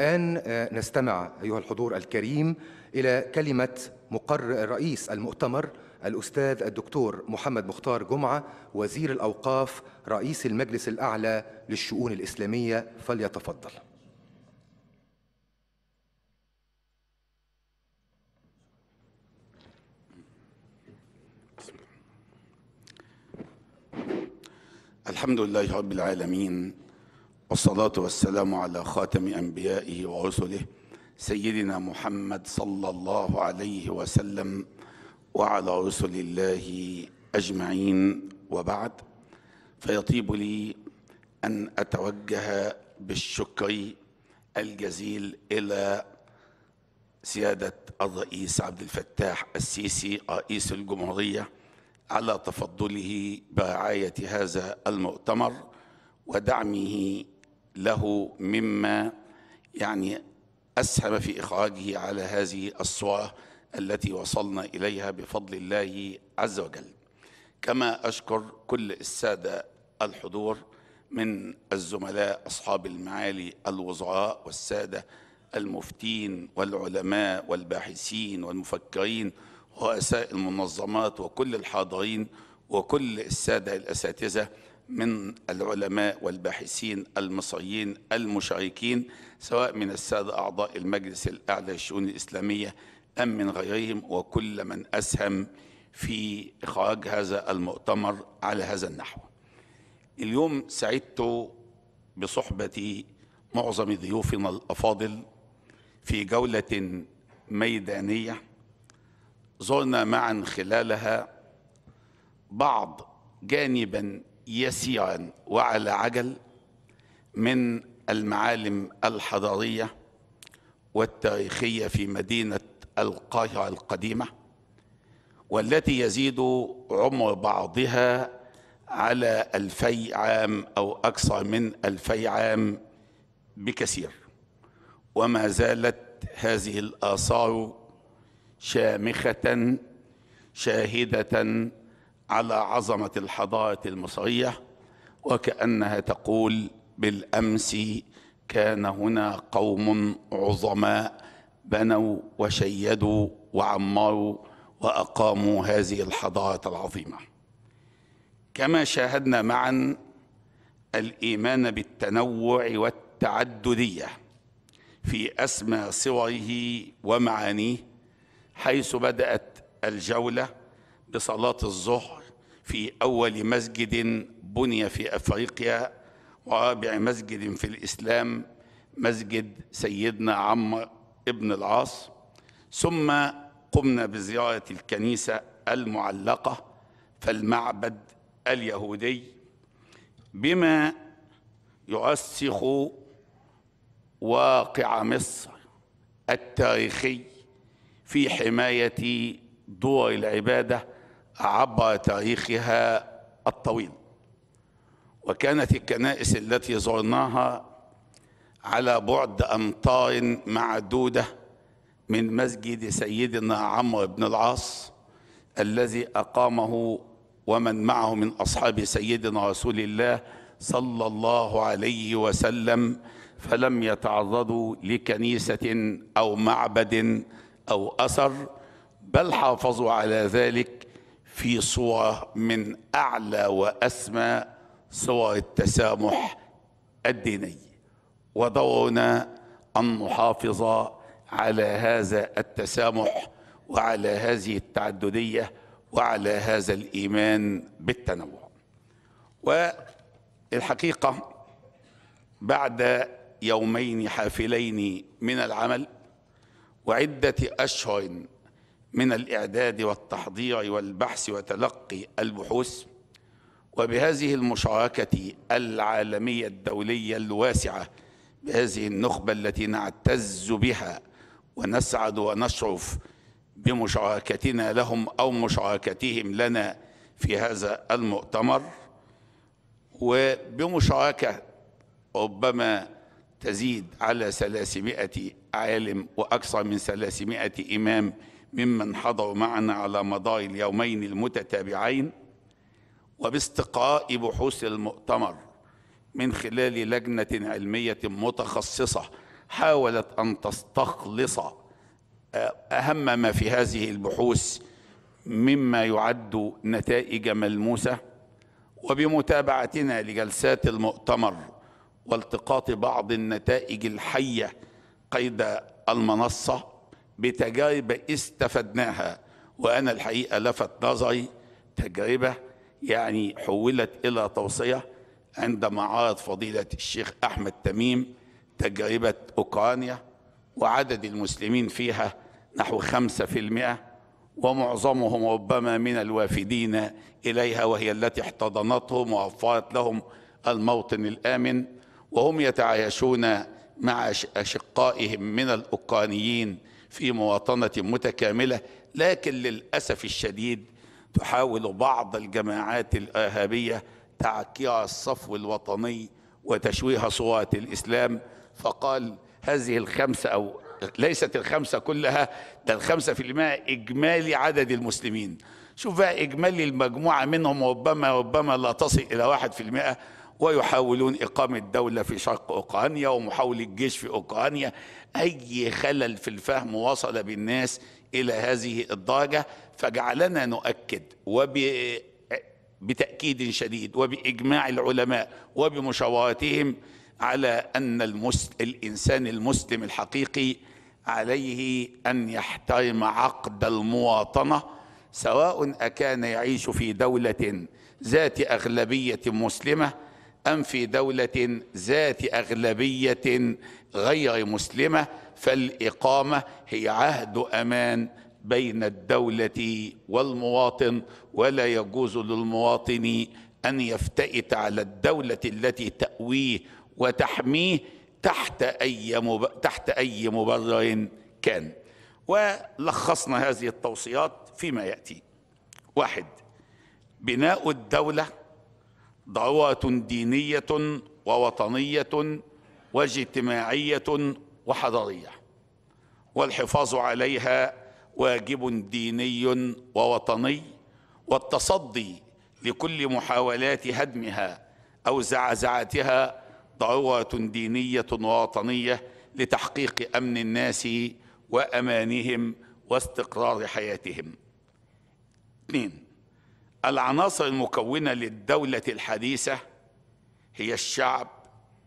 الآن آه، نستمع أيها الحضور الكريم إلى كلمة مقرر رئيس المؤتمر الأستاذ الدكتور محمد مختار جمعة وزير الأوقاف رئيس المجلس الأعلى للشؤون الإسلامية فليتفضل الحمد لله رب العالمين والصلاة والسلام على خاتم أنبيائه ورسله سيدنا محمد صلى الله عليه وسلم وعلى رسل الله أجمعين وبعد فيطيب لي أن أتوجه بالشكر الجزيل إلى سيادة الرئيس عبد الفتاح السيسي رئيس الجمهورية على تفضله برعاية هذا المؤتمر ودعمه له مما يعني أسهم في إخراجه على هذه الصورة التي وصلنا إليها بفضل الله عز وجل كما أشكر كل السادة الحضور من الزملاء أصحاب المعالي الوزراء والسادة المفتين والعلماء والباحثين والمفكرين ورؤساء المنظمات وكل الحاضرين وكل السادة الأساتذة من العلماء والباحثين المصريين المشاركين سواء من السادة أعضاء المجلس الأعلى للشؤون الإسلامية أم من غيرهم وكل من أسهم في إخراج هذا المؤتمر على هذا النحو اليوم سعدت بصحبة معظم ضيوفنا الأفاضل في جولة ميدانية زرنا معا خلالها بعض جانبا يسيرا وعلى عجل من المعالم الحضاريه والتاريخيه في مدينه القاهره القديمه والتي يزيد عمر بعضها على ألفي عام أو أكثر من ألفي عام بكثير وما زالت هذه الآثار شامخة شاهدة على عظمه الحضاره المصريه وكانها تقول بالامس كان هنا قوم عظماء بنوا وشيدوا وعمروا واقاموا هذه الحضاره العظيمه كما شاهدنا معا الايمان بالتنوع والتعدديه في اسمى صوره ومعانيه حيث بدات الجوله بصلاة الظهر في أول مسجد بني في أفريقيا ورابع مسجد في الإسلام مسجد سيدنا عمرو ابن العاص ثم قمنا بزيارة الكنيسة المعلقة فالمعبد اليهودي بما يرسخ واقع مصر التاريخي في حماية دور العباده عبر تاريخها الطويل وكانت الكنائس التي زرناها على بعد أمتار معدودة من مسجد سيدنا عمرو بن العاص الذي أقامه ومن معه من أصحاب سيدنا رسول الله صلى الله عليه وسلم فلم يتعرضوا لكنيسة أو معبد أو أثر بل حافظوا على ذلك في صورة من أعلى وأسمى صور التسامح الديني ودورنا أن نحافظ على هذا التسامح وعلى هذه التعددية وعلى هذا الإيمان بالتنوع والحقيقة بعد يومين حافلين من العمل وعدة أشهر من الإعداد والتحضير والبحث وتلقي البحوث وبهذه المشاركة العالمية الدولية الواسعة بهذه النخبة التي نعتز بها ونسعد ونشرف بمشاركتنا لهم أو مشاركتهم لنا في هذا المؤتمر وبمشاركة ربما تزيد على 300 عالم وأكثر من 300 إمام ممن حضروا معنا على مدار اليومين المتتابعين وباستقاء بحوث المؤتمر من خلال لجنة علمية متخصصة حاولت أن تستخلص آه، أهم ما في هذه البحوث مما يعد نتائج ملموسة وبمتابعتنا لجلسات المؤتمر والتقاط بعض النتائج الحية قيد المنصة بتجارب استفدناها وأنا الحقيقة لفت نظري تجربة يعني حولت إلى توصية عندما عرض فضيلة الشيخ أحمد تميم تجربة أوكرانيا وعدد المسلمين فيها نحو خمسة في المئة ومعظمهم ربما من الوافدين إليها وهي التي احتضنتهم ووفرت لهم الموطن الآمن وهم يتعايشون مع أشقائهم من الأوكرانيين في مواطنة متكاملة لكن للأسف الشديد تحاول بعض الجماعات الإرهابية تعكيع الصفو الوطني وتشويه صورة الإسلام فقال هذه الخمسة أو ليست الخمسة كلها ده الخمسة في المائة إجمالي عدد المسلمين شوف بقى إجمالي المجموعة منهم ربما ربما لا تصل إلى واحد في المائة ويحاولون إقامة دولة في شرق أوكرانيا ومحاولة جيش في أوكرانيا أي خلل في الفهم وصل بالناس إلى هذه الدرجة فجعلنا نؤكد وبتأكيد شديد وبإجماع العلماء وبمشاورتهم على أن المسلم الإنسان المسلم الحقيقي عليه أن يحترم عقد المواطنة سواء أكان يعيش في دولة ذات أغلبية مسلمة أم في دولة ذات أغلبية غير مسلمة فالإقامة هي عهد أمان بين الدولة والمواطن ولا يجوز للمواطن أن يفتئت على الدولة التي تأويه وتحميه تحت أي مب... تحت أي مبرر كان ولخصنا هذه التوصيات فيما يأتي واحد بناء الدولة ضروره دينيه ووطنيه واجتماعيه وحضاريه والحفاظ عليها واجب ديني ووطني والتصدي لكل محاولات هدمها او زعزعتها ضروره دينيه ووطنيه لتحقيق امن الناس وامانهم واستقرار حياتهم اثنين العناصر المكونة للدولة الحديثة هي الشعب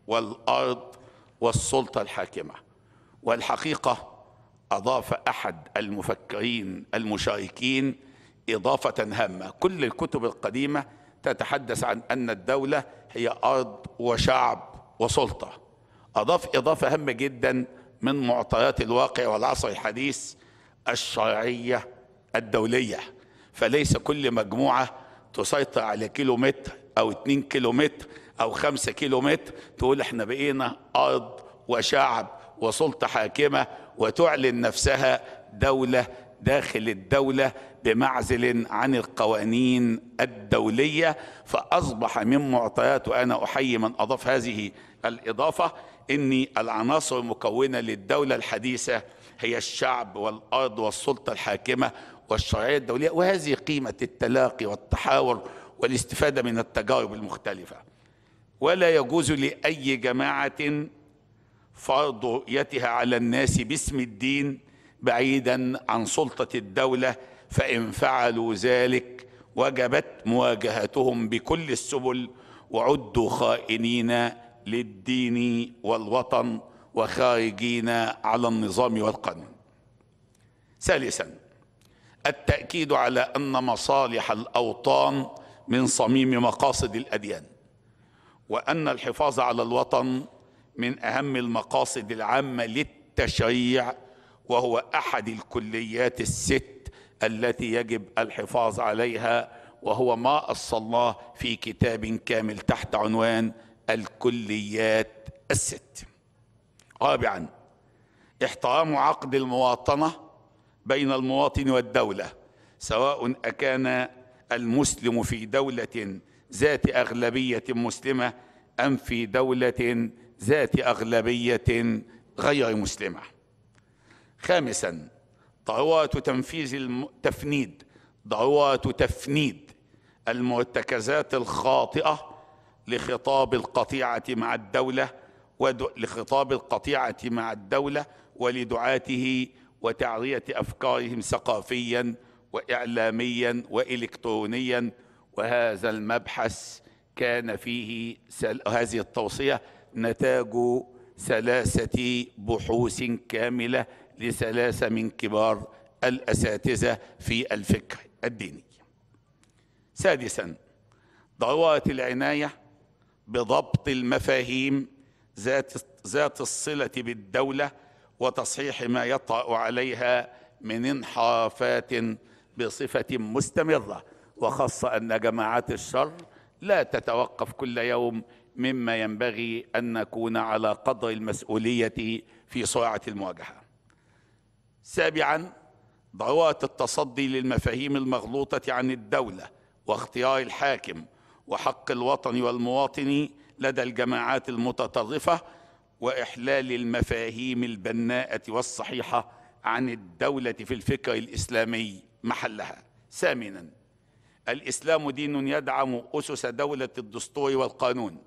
والأرض والسلطة الحاكمة والحقيقة أضاف أحد المفكرين المشاركين إضافة هامة كل الكتب القديمة تتحدث عن أن الدولة هي أرض وشعب وسلطة أضاف إضافة هامة جدا من معطيات الواقع والعصر الحديث الشرعية الدولية فليس كل مجموعة تسيطر على كيلو متر أو اتنين كيلو متر أو خمسة كيلو متر تقول احنا بقينا أرض وشعب وسلطة حاكمة وتعلن نفسها دولة داخل الدولة بمعزل عن القوانين الدولية فأصبح من معطيات وأنا أحيي من أضاف هذه الإضافة إن العناصر المكونة للدولة الحديثة هي الشعب والأرض والسلطة الحاكمة والشرعية الدولية وهذه قيمة التلاقي والتحاور والاستفادة من التجارب المختلفة ولا يجوز لأي جماعة فرض رؤيتها على الناس باسم الدين بعيدا عن سلطة الدولة فإن فعلوا ذلك وجبت مواجهتهم بكل السبل وعدوا خائنين للدين والوطن وخارجين على النظام والقانون ثالثا التاكيد على ان مصالح الاوطان من صميم مقاصد الاديان وان الحفاظ على الوطن من اهم المقاصد العامه للتشريع وهو احد الكليات الست التي يجب الحفاظ عليها وهو ما اصلناه في كتاب كامل تحت عنوان الكليات الست رابعا احترام عقد المواطنه بين المواطن والدولة سواء أكان المسلم في دولة ذات أغلبية مسلمة أم في دولة ذات أغلبية غير مسلمة خامسا ضرورة تنفيذ التفنيد ضرورة تفنيد المرتكزات الخاطئة لخطاب القطيعة مع الدولة ولخطاب القطيعة مع الدولة ولدعاته وتعرية أفكارهم ثقافيا وإعلاميا وإلكترونيا وهذا المبحث كان فيه سل... هذه التوصية نتاج ثلاثة بحوث كاملة لثلاثة من كبار الأساتذة في الفكر الديني سادسا ضرورة العناية بضبط المفاهيم ذات ذات الصلة بالدولة وتصحيح ما يطأ عليها من انحرافات بصفة مستمرة وخاصة أن جماعات الشر لا تتوقف كل يوم مما ينبغي أن نكون على قدر المسؤولية في سرعة المواجهة سابعا ضرورة التصدي للمفاهيم المغلوطة عن الدولة واختيار الحاكم وحق الوطن والمواطن لدى الجماعات المتطرفة واحلال المفاهيم البناءه والصحيحه عن الدوله في الفكر الاسلامي محلها ثامنا الاسلام دين يدعم اسس دوله الدستور والقانون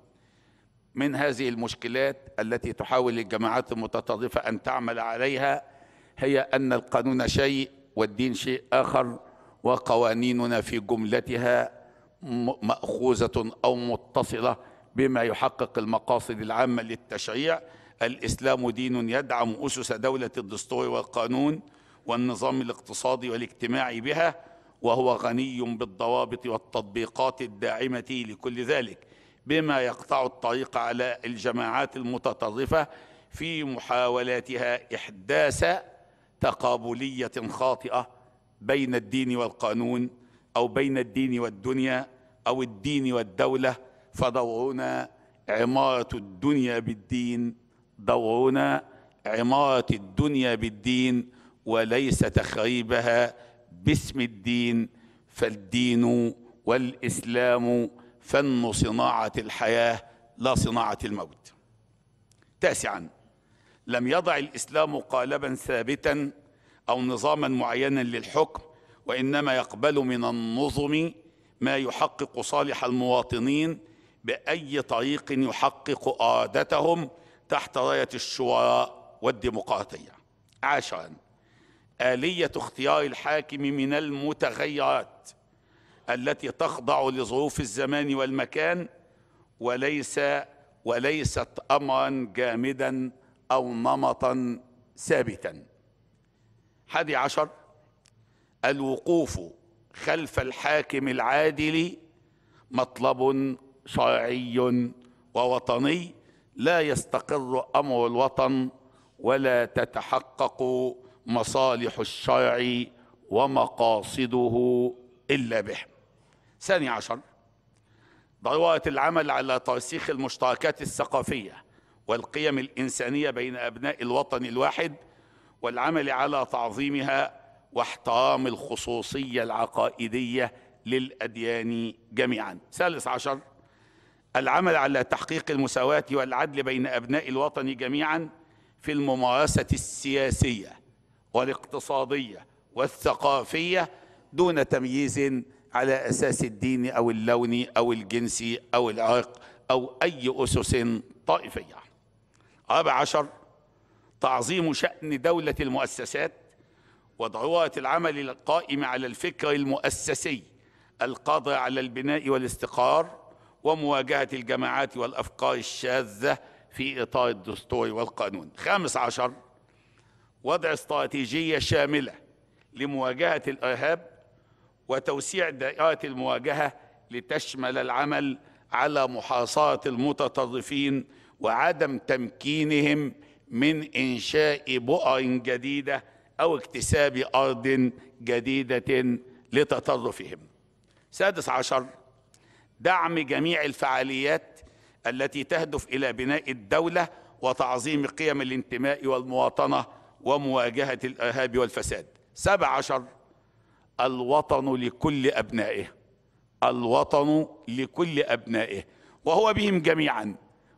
من هذه المشكلات التي تحاول الجماعات المتطرفه ان تعمل عليها هي ان القانون شيء والدين شيء اخر وقوانيننا في جملتها ماخوذه او متصله بما يحقق المقاصد العامة للتشريع الإسلام دين يدعم أسس دولة الدستور والقانون والنظام الاقتصادي والاجتماعي بها وهو غني بالضوابط والتطبيقات الداعمة لكل ذلك بما يقطع الطريق على الجماعات المتطرفة في محاولاتها إحداث تقابلية خاطئة بين الدين والقانون أو بين الدين والدنيا أو الدين والدولة فضوعنا عمارة الدنيا بالدين ضوعنا عمارة الدنيا بالدين وليس تخريبها باسم الدين فالدين والإسلام فن صناعة الحياة لا صناعة الموت تاسعا لم يضع الإسلام قالبا ثابتا أو نظاما معينا للحكم وإنما يقبل من النظم ما يحقق صالح المواطنين باي طريق يحقق ارادتهم تحت رايه الشعراء والديمقراطيه عاشرا اليه اختيار الحاكم من المتغيرات التي تخضع لظروف الزمان والمكان وليس وليست امرا جامدا او نمطا ثابتا حادي عشر الوقوف خلف الحاكم العادل مطلب شرعي ووطني لا يستقر امر الوطن ولا تتحقق مصالح الشرع ومقاصده الا به ثاني عشر ضروره العمل على ترسيخ المشتركات الثقافيه والقيم الانسانيه بين ابناء الوطن الواحد والعمل على تعظيمها واحترام الخصوصيه العقائديه للاديان جميعا ثالث عشر العمل على تحقيق المساواة والعدل بين أبناء الوطن جميعا في الممارسة السياسية والاقتصادية والثقافية دون تمييز على أساس الدين أو اللون أو الجنس أو العرق أو أي أسس طائفية رابع عشر تعظيم شأن دولة المؤسسات وضرورة العمل القائم على الفكر المؤسسي القادر على البناء والاستقرار ومواجهة الجماعات والأفكار الشاذة في إطار الدستور والقانون خامس عشر وضع استراتيجية شاملة لمواجهة الإرهاب وتوسيع دائرة المواجهة لتشمل العمل على محاصرة المتطرفين وعدم تمكينهم من إنشاء بؤر جديدة أو اكتساب أرض جديدة لتطرفهم سادس عشر دعم جميع الفعاليات التي تهدف إلى بناء الدولة وتعظيم قيم الانتماء والمواطنة ومواجهة الإرهاب والفساد سبع عشر الوطن لكل أبنائه الوطن لكل أبنائه وهو بهم جميعا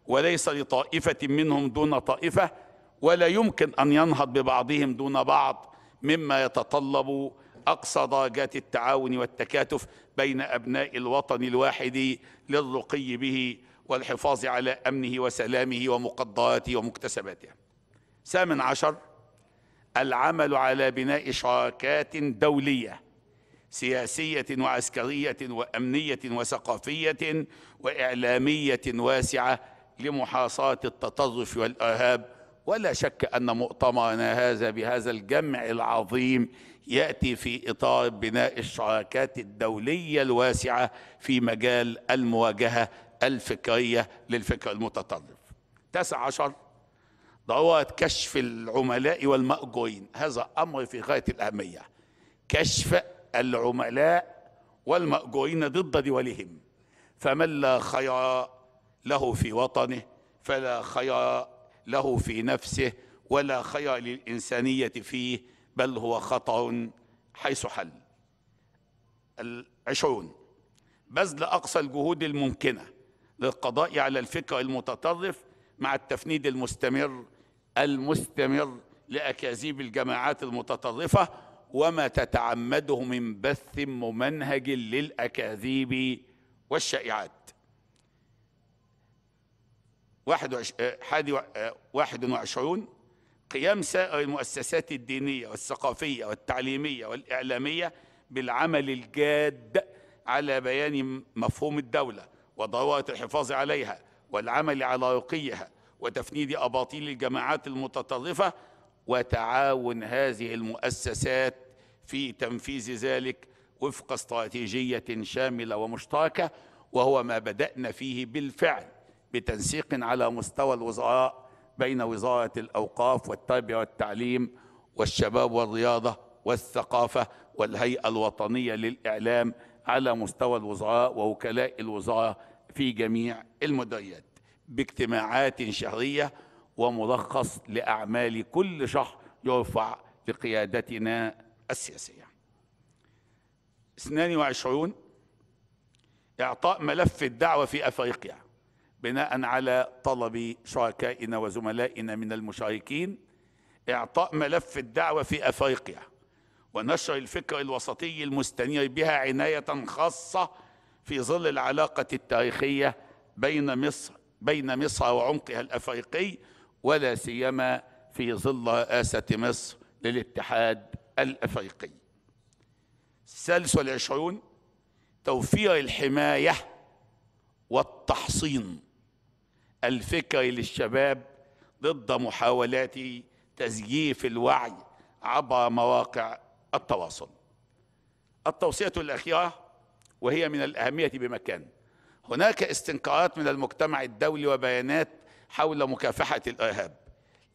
وليس لطائفة منهم دون طائفة ولا يمكن أن ينهض ببعضهم دون بعض مما يتطلب أقصى درجات التعاون والتكاتف بين أبناء الوطن الواحد للرقي به والحفاظ على أمنه وسلامه ومقدراته ومكتسباته ثامن عشر العمل على بناء شراكات دولية سياسية وعسكرية وأمنية وثقافية وإعلامية واسعة لمحاصاة التطرف والإرهاب ولا شك أن مؤتمرنا هذا بهذا الجمع العظيم يأتي في إطار بناء الشراكات الدولية الواسعة في مجال المواجهة الفكرية للفكر المتطرف تسع عشر ضرورة كشف العملاء والمأجورين هذا أمر في غاية الأهمية كشف العملاء والمأجورين ضد دولهم فمن لا خير له في وطنه فلا خير له في نفسه ولا خير للإنسانية فيه بل هو خطأ حيث حل العشرون بذل أقصى الجهود الممكنة للقضاء على الفكر المتطرف مع التفنيد المستمر المستمر لأكاذيب الجماعات المتطرفة وما تتعمده من بث ممنهج للأكاذيب والشائعات آه، آه، واحد وعشرون قيام سائر المؤسسات الدينية والثقافية والتعليمية والإعلامية بالعمل الجاد على بيان مفهوم الدولة وضرورة الحفاظ عليها والعمل على رقيها وتفنيد أباطيل الجماعات المتطرفة وتعاون هذه المؤسسات في تنفيذ ذلك وفق استراتيجية شاملة ومشتركة وهو ما بدأنا فيه بالفعل بتنسيق على مستوى الوزراء بين وزارة الأوقاف والتربية والتعليم والشباب والرياضة والثقافة والهيئة الوطنية للإعلام على مستوى الوزراء ووكلاء الوزارة في جميع المديريات باجتماعات شهرية وملخص لأعمال كل شهر يرفع لقيادتنا السياسية 22 إعطاء ملف الدعوة في أفريقيا بناء على طلب شركائنا وزملائنا من المشاركين إعطاء ملف الدعوة في أفريقيا ونشر الفكر الوسطي المستنير بها عناية خاصة في ظل العلاقة التاريخية بين مصر بين مصر وعمقها الأفريقي ولا سيما في ظل رئاسة مصر للاتحاد الأفريقي السادس والعشرون توفير الحماية والتحصين الفكري للشباب ضد محاولات تزييف الوعي عبر مواقع التواصل التوصية الأخيرة وهي من الأهمية بمكان هناك استنكارات من المجتمع الدولي وبيانات حول مكافحة الإرهاب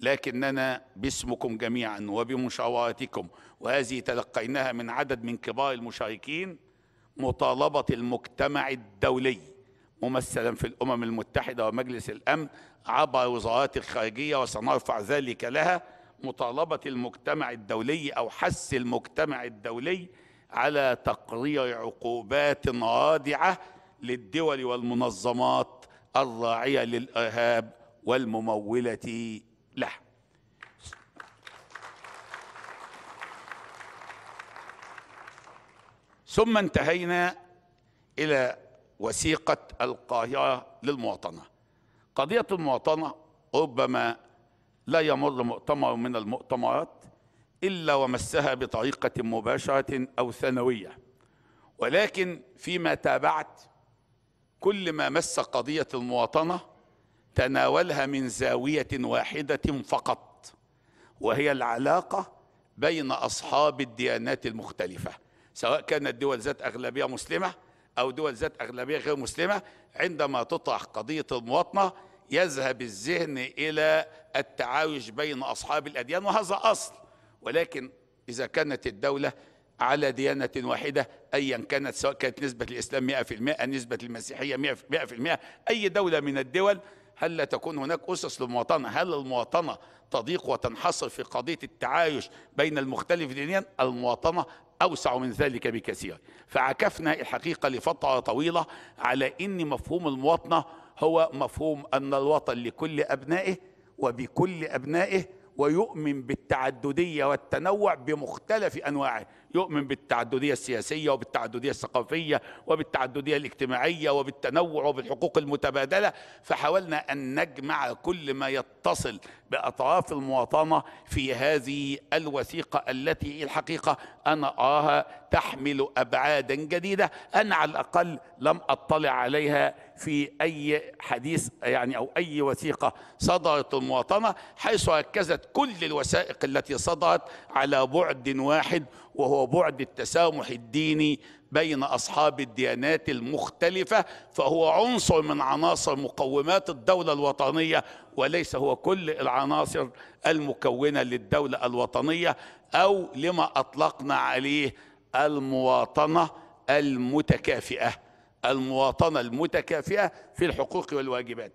لكننا باسمكم جميعا وبمشاورتكم وهذه تلقيناها من عدد من كبار المشاركين مطالبة المجتمع الدولي ممثلا في الأمم المتحدة ومجلس الأمن عبر وزارات الخارجية وسنرفع ذلك لها مطالبة المجتمع الدولي أو حث المجتمع الدولي على تقرير عقوبات رادعة للدول والمنظمات الراعية للإرهاب والممولة له ثم انتهينا إلى وثيقة القاهرة للمواطنة قضية المواطنة ربما لا يمر مؤتمر من المؤتمرات إلا ومسها بطريقة مباشرة أو ثانوية ولكن فيما تابعت كل ما مس قضية المواطنة تناولها من زاوية واحدة فقط وهي العلاقة بين أصحاب الديانات المختلفة سواء كانت دول ذات أغلبية مسلمة أو دول ذات أغلبية غير مسلمة عندما تطرح قضية المواطنة يذهب الذهن إلى التعايش بين أصحاب الأديان وهذا أصل ولكن إذا كانت الدولة على ديانة واحدة أيا كانت سواء كانت نسبة الإسلام 100% نسبة المسيحية 100% أي دولة من الدول هل لا تكون هناك أسس للمواطنة هل المواطنة تضيق وتنحصر في قضية التعايش بين المختلف دينيا المواطنة أوسع من ذلك بكثير فعكفنا الحقيقة لفترة طويلة على أن مفهوم المواطنة هو مفهوم أن الوطن لكل أبنائه وبكل أبنائه ويؤمن بالتعددية والتنوع بمختلف أنواعه يؤمن بالتعددية السياسية وبالتعددية الثقافية وبالتعددية الاجتماعية وبالتنوع وبالحقوق المتبادلة فحاولنا أن نجمع كل ما يتصل بأطراف المواطنة في هذه الوثيقة التي الحقيقة أنا أراها تحمل أبعادا جديدة أنا على الأقل لم أطلع عليها في أي حديث يعني أو أي وثيقة صدرت المواطنة حيث ركزت كل الوثائق التي صدرت على بعد واحد وهو بعد التسامح الديني بين أصحاب الديانات المختلفة فهو عنصر من عناصر مقومات الدولة الوطنية وليس هو كل العناصر المكونة للدولة الوطنية أو لما أطلقنا عليه المواطنة المتكافئة المواطنه المتكافئه في الحقوق والواجبات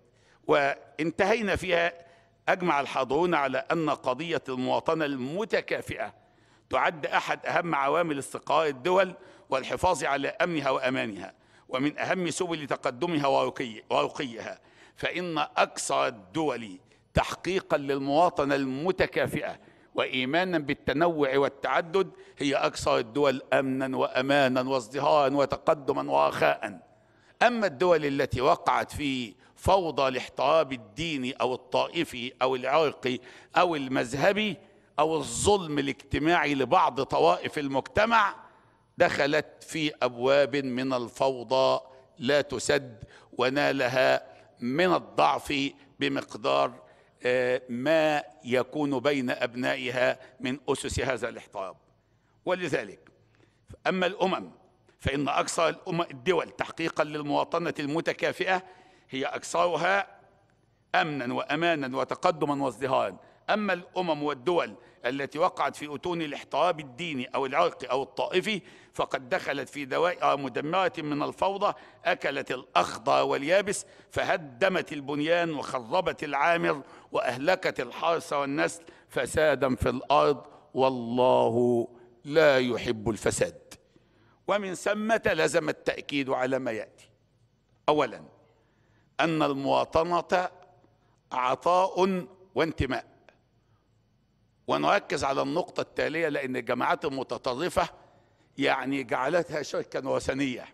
وانتهينا فيها اجمع الحاضرون على ان قضيه المواطنه المتكافئه تعد احد اهم عوامل استقرار الدول والحفاظ على امنها وامانها ومن اهم سبل تقدمها ورقيها فان اكثر الدول تحقيقا للمواطنه المتكافئه وإيمانا بالتنوع والتعدد هي أكثر الدول أمنا وأمانا وازدهارا وتقدما ورخاء أما الدول التي وقعت في فوضى الاحتراب الديني أو الطائفي أو العرقي أو المذهبي أو الظلم الاجتماعي لبعض طوائف المجتمع دخلت في أبواب من الفوضى لا تسد ونالها من الضعف بمقدار ما يكون بين أبنائها من أسس هذا الاحتراب ولذلك أما الأمم فإن أكثر الدول تحقيقا للمواطنة المتكافئة هي أكثرها أمنا وأمانا وتقدما وازدهارا أما الأمم والدول التي وقعت في أتون الاحتراب الديني أو العرقي أو الطائفي فقد دخلت في دوائر مدمرة من الفوضى أكلت الأخضر واليابس فهدمت البنيان وخربت العامر وأهلكت الحرث والنسل فسادا في الأرض والله لا يحب الفساد ومن ثم لزم التأكيد على ما يأتي أولا أن المواطنة عطاء وانتماء ونركز على النقطة التالية لأن الجماعات المتطرفة يعني جعلتها شركا وثنية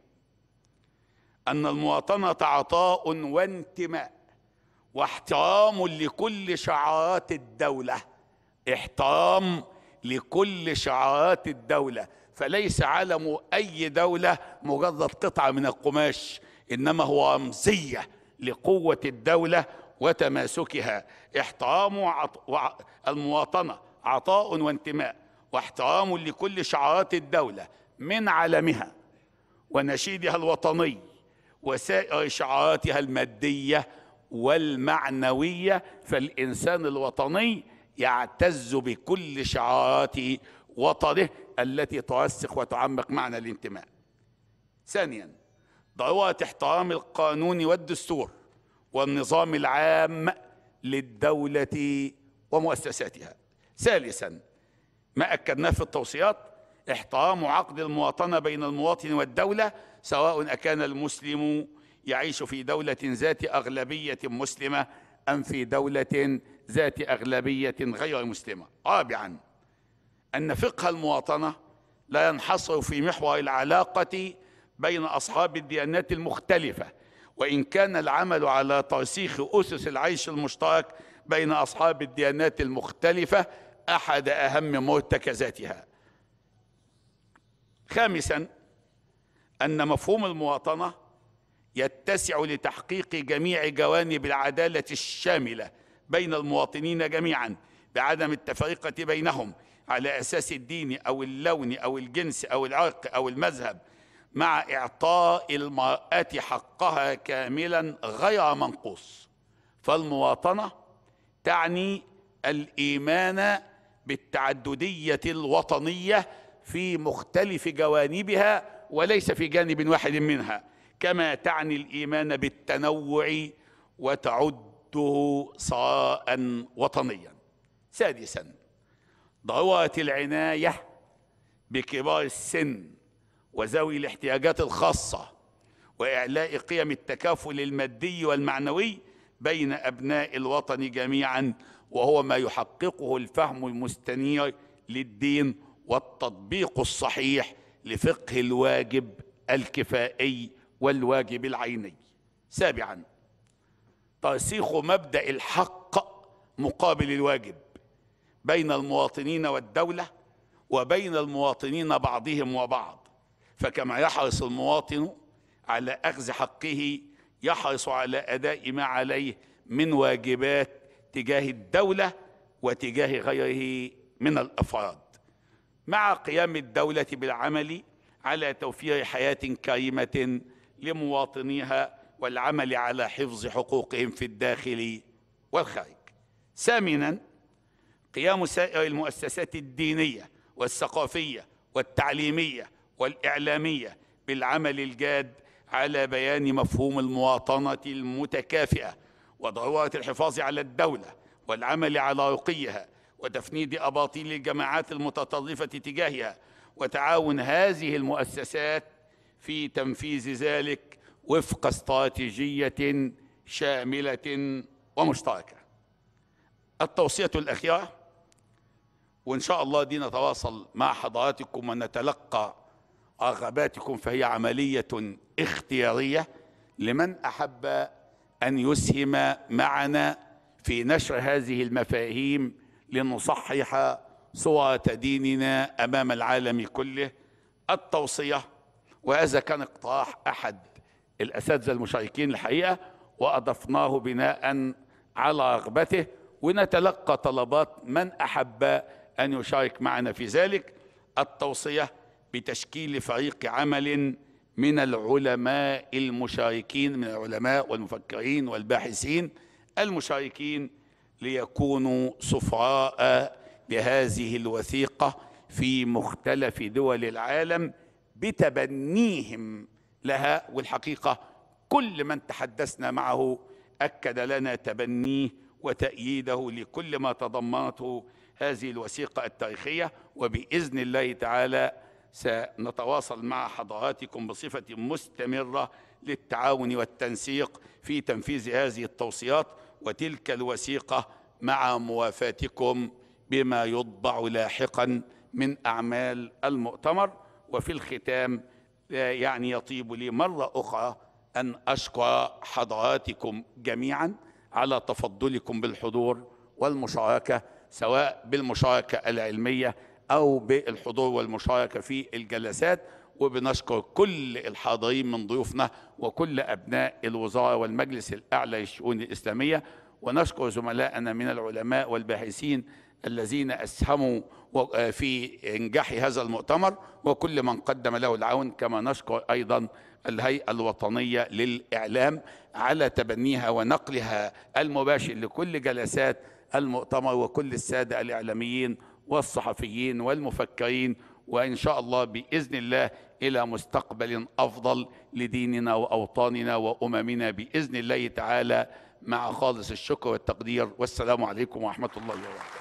أن المواطنة عطاء وانتماء واحترام لكل شعارات الدولة احترام لكل شعارات الدولة فليس علم أي دولة مجرد قطعة من القماش إنما هو رمزية لقوة الدولة وتماسكها احترام وعط... وع... المواطنة عطاء وانتماء واحترام لكل شعارات الدولة من علمها ونشيدها الوطني وسائر شعاراتها المادية والمعنوية فالإنسان الوطني يعتز بكل شعارات وطنه التي ترسخ وتعمق معنى الانتماء ثانيا ضرورة احترام القانون والدستور والنظام العام للدولة ومؤسساتها ثالثا ما أكدناه في التوصيات احترام عقد المواطنة بين المواطن والدولة سواء أكان المسلم يعيش في دولة ذات أغلبية مسلمة أم في دولة ذات أغلبية غير مسلمة رابعا أن فقه المواطنة لا ينحصر في محور العلاقة بين أصحاب الديانات المختلفة وإن كان العمل على ترسيخ أسس العيش المشترك بين أصحاب الديانات المختلفة أحد أهم مرتكزاتها خامسا أن مفهوم المواطنة يتسع لتحقيق جميع جوانب العدالة الشاملة بين المواطنين جميعا بعدم التفرقة بينهم على أساس الدين أو اللون أو الجنس أو العرق أو المذهب مع إعطاء المرأة حقها كاملا غير منقوص فالمواطنة تعني الايمان بالتعدديه الوطنيه في مختلف جوانبها وليس في جانب واحد منها كما تعني الايمان بالتنوع وتعده صاء وطنيا سادسا ضروره العنايه بكبار السن وذوي الاحتياجات الخاصه واعلاء قيم التكافل المادي والمعنوي بين أبناء الوطن جميعا وهو ما يحققه الفهم المستنير للدين والتطبيق الصحيح لفقه الواجب الكفائي والواجب العيني سابعا ترسيخ مبدا الحق مقابل الواجب بين المواطنين والدوله وبين المواطنين بعضهم وبعض فكما يحرص المواطن على اخذ حقه يحرص على اداء ما عليه من واجبات تجاه الدوله وتجاه غيره من الافراد مع قيام الدوله بالعمل على توفير حياه كريمه لمواطنيها والعمل على حفظ حقوقهم في الداخل والخارج ثامنا قيام سائر المؤسسات الدينيه والثقافيه والتعليميه والاعلاميه بالعمل الجاد على بيان مفهوم المواطنة المتكافئة وضرورة الحفاظ على الدولة والعمل على رقيها وتفنيد أباطيل الجماعات المتطرفة تجاهها وتعاون هذه المؤسسات في تنفيذ ذلك وفق استراتيجية شاملة ومشتركة التوصية الأخيرة وإن شاء الله دي نتواصل مع حضراتكم ونتلقى رغباتكم فهي عملية اختيارية لمن أحب أن يسهم معنا في نشر هذه المفاهيم لنصحح صورة ديننا أمام العالم كله التوصية وهذا كان اقتراح أحد الأساتذة المشاركين الحقيقة وأضفناه بناء على رغبته ونتلقى طلبات من أحب أن يشارك معنا في ذلك التوصية بتشكيل فريق عمل من العلماء المشاركين من العلماء والمفكرين والباحثين المشاركين ليكونوا صفراء بهذه الوثيقه في مختلف دول العالم بتبنيهم لها والحقيقه كل من تحدثنا معه اكد لنا تبنيه وتاييده لكل ما تضمنته هذه الوثيقه التاريخيه وباذن الله تعالى سنتواصل مع حضراتكم بصفة مستمرة للتعاون والتنسيق في تنفيذ هذه التوصيات وتلك الوثيقة مع موافاتكم بما يطبع لاحقا من أعمال المؤتمر وفي الختام آه، يعني يطيب لي مرة أخرى أن أشكر حضراتكم جميعا على تفضلكم بالحضور والمشاركة سواء بالمشاركة العلمية أو بالحضور والمشاركة في الجلسات وبنشكر كل الحاضرين من ضيوفنا وكل أبناء الوزارة والمجلس الأعلى للشؤون الإسلامية ونشكر زملائنا من العلماء والباحثين الذين أسهموا آه، في إنجاح هذا المؤتمر وكل من قدم له العون كما نشكر أيضا الهيئة الوطنية للإعلام على تبنيها ونقلها المباشر لكل جلسات المؤتمر وكل السادة الإعلاميين والصحفيين والمفكرين وإن شاء الله بإذن الله إلى مستقبل أفضل لديننا وأوطاننا وأممنا بإذن الله تعالى مع خالص الشكر والتقدير والسلام عليكم ورحمة الله وبركاته